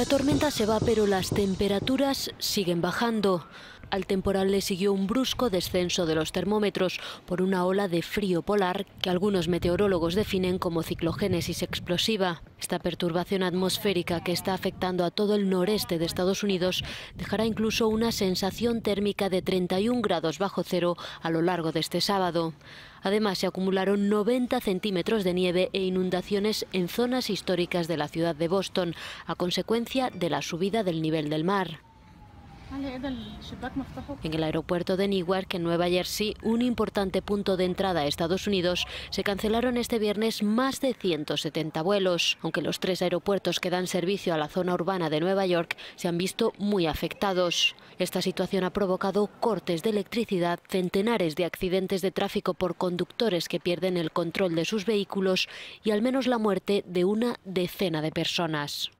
La tormenta se va, pero las temperaturas siguen bajando. Al temporal le siguió un brusco descenso de los termómetros por una ola de frío polar que algunos meteorólogos definen como ciclogénesis explosiva. Esta perturbación atmosférica que está afectando a todo el noreste de Estados Unidos dejará incluso una sensación térmica de 31 grados bajo cero a lo largo de este sábado. Además, se acumularon 90 centímetros de nieve e inundaciones en zonas históricas de la ciudad de Boston, a consecuencia de la subida del nivel del mar. En el aeropuerto de Newark, en Nueva Jersey, un importante punto de entrada a Estados Unidos, se cancelaron este viernes más de 170 vuelos. Aunque los tres aeropuertos que dan servicio a la zona urbana de Nueva York se han visto muy afectados. Esta situación ha provocado cortes de electricidad, centenares de accidentes de tráfico por conductores que pierden el control de sus vehículos y al menos la muerte de una decena de personas.